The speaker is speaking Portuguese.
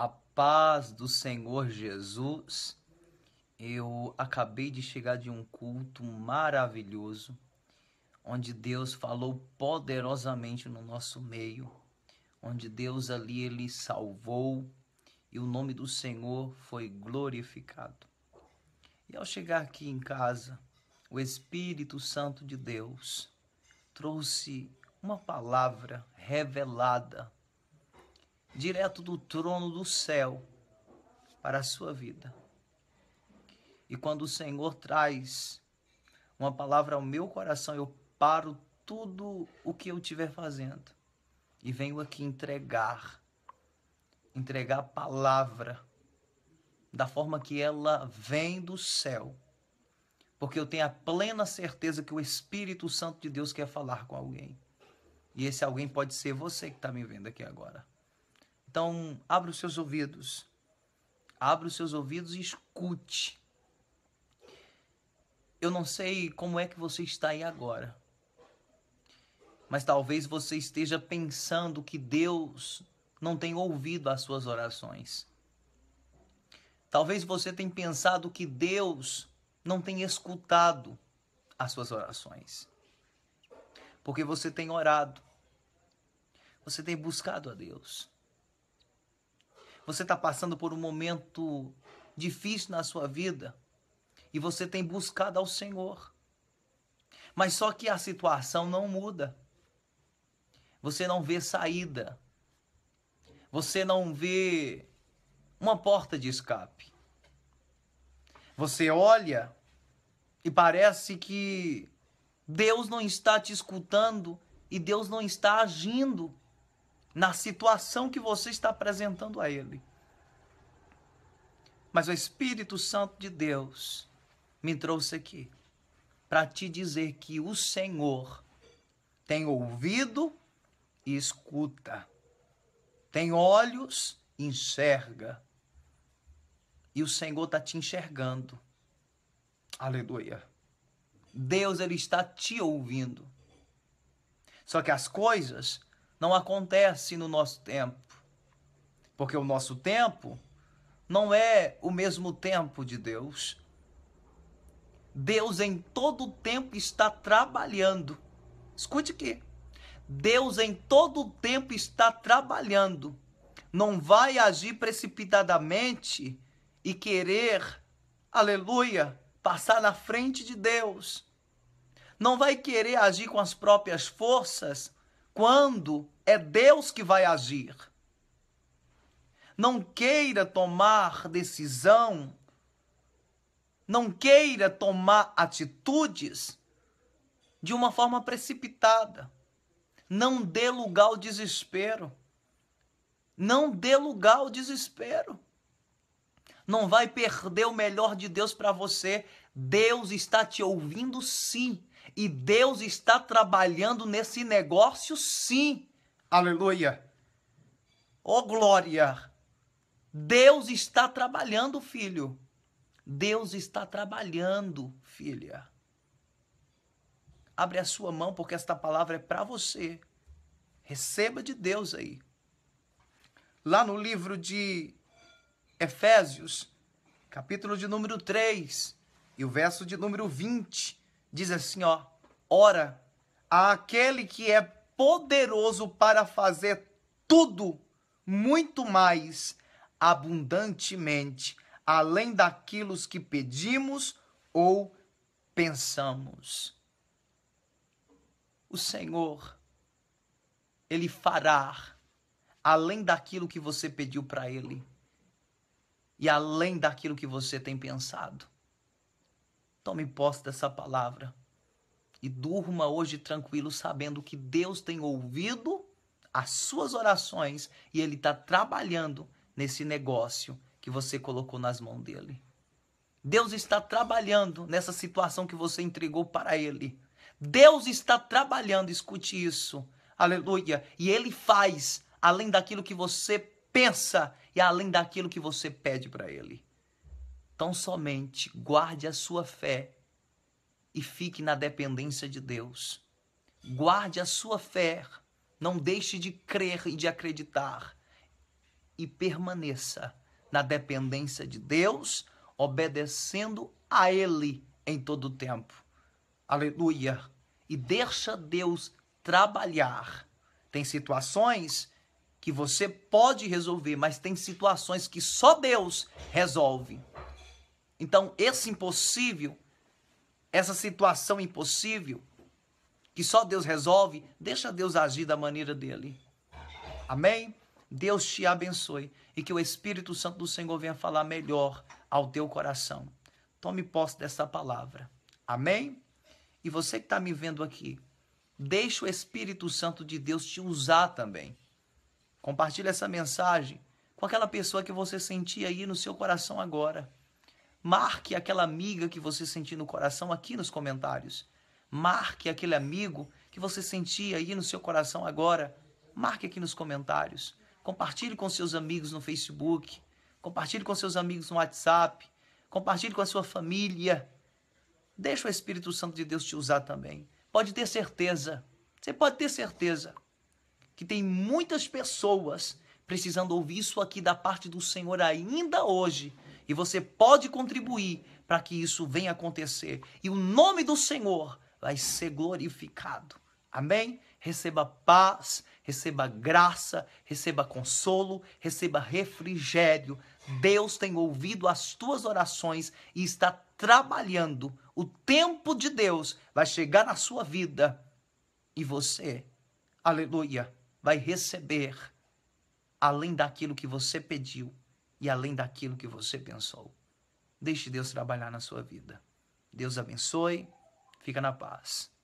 a paz do Senhor Jesus. Eu acabei de chegar de um culto maravilhoso, onde Deus falou poderosamente no nosso meio, onde Deus ali ele salvou e o nome do Senhor foi glorificado. E ao chegar aqui em casa, o Espírito Santo de Deus trouxe uma palavra revelada direto do trono do céu para a sua vida. E quando o Senhor traz uma palavra ao meu coração, eu paro tudo o que eu estiver fazendo e venho aqui entregar entregar a palavra da forma que ela vem do céu. Porque eu tenho a plena certeza que o Espírito Santo de Deus quer falar com alguém. E esse alguém pode ser você que está me vendo aqui agora. Então, abra os seus ouvidos. Abra os seus ouvidos e escute. Eu não sei como é que você está aí agora. Mas talvez você esteja pensando que Deus não tem ouvido as suas orações. Talvez você tenha pensado que Deus não tem escutado as suas orações. Porque você tem orado. Você tem buscado a Deus você está passando por um momento difícil na sua vida e você tem buscado ao Senhor. Mas só que a situação não muda. Você não vê saída. Você não vê uma porta de escape. Você olha e parece que Deus não está te escutando e Deus não está agindo na situação que você está apresentando a Ele. Mas o Espírito Santo de Deus me trouxe aqui para te dizer que o Senhor tem ouvido e escuta, tem olhos e enxerga. E o Senhor está te enxergando. Aleluia. Deus ele está te ouvindo. Só que as coisas não acontece no nosso tempo. Porque o nosso tempo não é o mesmo tempo de Deus. Deus em todo o tempo está trabalhando. Escute aqui. Deus em todo o tempo está trabalhando. Não vai agir precipitadamente e querer, aleluia, passar na frente de Deus. Não vai querer agir com as próprias forças quando é Deus que vai agir. Não queira tomar decisão, não queira tomar atitudes de uma forma precipitada. Não dê lugar ao desespero. Não dê lugar ao desespero. Não vai perder o melhor de Deus para você. Deus está te ouvindo sim. E Deus está trabalhando nesse negócio sim. Aleluia. Oh glória. Deus está trabalhando, filho. Deus está trabalhando, filha. Abre a sua mão porque esta palavra é para você. Receba de Deus aí. Lá no livro de Efésios, capítulo de número 3, e o verso de número 20, diz assim, ó: Ora, aquele que é poderoso para fazer tudo muito mais abundantemente, além daquilo que pedimos ou pensamos. O Senhor ele fará além daquilo que você pediu para ele e além daquilo que você tem pensado. Tome posse dessa palavra e durma hoje tranquilo, sabendo que Deus tem ouvido as suas orações e Ele está trabalhando nesse negócio que você colocou nas mãos dele. Deus está trabalhando nessa situação que você entregou para Ele. Deus está trabalhando, escute isso. Aleluia. E Ele faz além daquilo que você pensa e além daquilo que você pede para Ele. Então somente guarde a sua fé e fique na dependência de Deus. Guarde a sua fé, não deixe de crer e de acreditar e permaneça na dependência de Deus, obedecendo a Ele em todo o tempo. Aleluia! E deixa Deus trabalhar. Tem situações que você pode resolver, mas tem situações que só Deus resolve. Então, esse impossível, essa situação impossível, que só Deus resolve, deixa Deus agir da maneira dele. Amém? Deus te abençoe e que o Espírito Santo do Senhor venha falar melhor ao teu coração. Tome posse dessa palavra. Amém? E você que está me vendo aqui, deixa o Espírito Santo de Deus te usar também. Compartilhe essa mensagem com aquela pessoa que você sentia aí no seu coração agora. Marque aquela amiga que você sentiu no coração aqui nos comentários. Marque aquele amigo que você sentia aí no seu coração agora. Marque aqui nos comentários. Compartilhe com seus amigos no Facebook. Compartilhe com seus amigos no WhatsApp. Compartilhe com a sua família. Deixa o Espírito Santo de Deus te usar também. Pode ter certeza. Você pode ter certeza que tem muitas pessoas precisando ouvir isso aqui da parte do Senhor ainda hoje e você pode contribuir para que isso venha acontecer. E o nome do Senhor vai ser glorificado. Amém? Receba paz, receba graça, receba consolo, receba refrigério. Deus tem ouvido as tuas orações e está trabalhando. O tempo de Deus vai chegar na sua vida e você, aleluia, vai receber além daquilo que você pediu e além daquilo que você pensou. Deixe Deus trabalhar na sua vida. Deus abençoe. Fica na paz.